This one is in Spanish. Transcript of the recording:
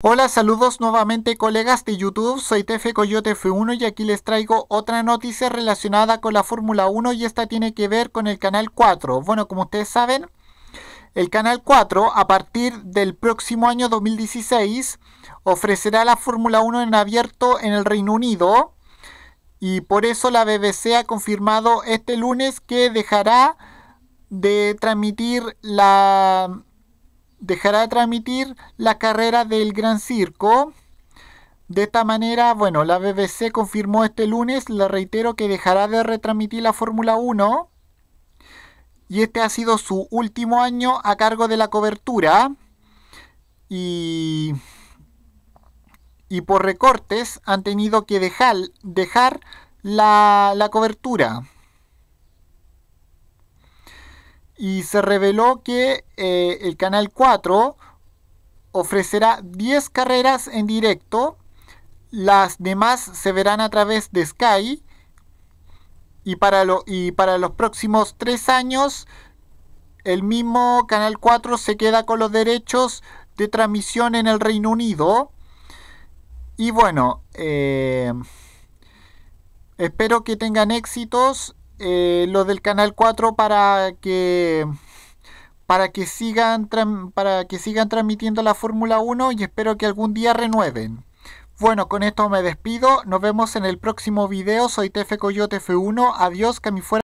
Hola, saludos nuevamente colegas de YouTube, soy TF Coyote F1 y aquí les traigo otra noticia relacionada con la Fórmula 1 y esta tiene que ver con el Canal 4. Bueno, como ustedes saben, el Canal 4 a partir del próximo año 2016 ofrecerá la Fórmula 1 en abierto en el Reino Unido y por eso la BBC ha confirmado este lunes que dejará de transmitir la dejará de transmitir la carrera del Gran Circo. De esta manera, bueno, la BBC confirmó este lunes, le reitero que dejará de retransmitir la Fórmula 1. Y este ha sido su último año a cargo de la cobertura. Y, y por recortes han tenido que dejar, dejar la, la cobertura y se reveló que eh, el Canal 4 ofrecerá 10 carreras en directo, las demás se verán a través de Sky y para, lo, y para los próximos tres años el mismo Canal 4 se queda con los derechos de transmisión en el Reino Unido. Y bueno, eh, espero que tengan éxitos eh, lo del canal 4 para que para que sigan para que sigan transmitiendo la Fórmula 1 y espero que algún día renueven. Bueno, con esto me despido. Nos vemos en el próximo video. Soy TF Coyote F1. Adiós, que mi fuera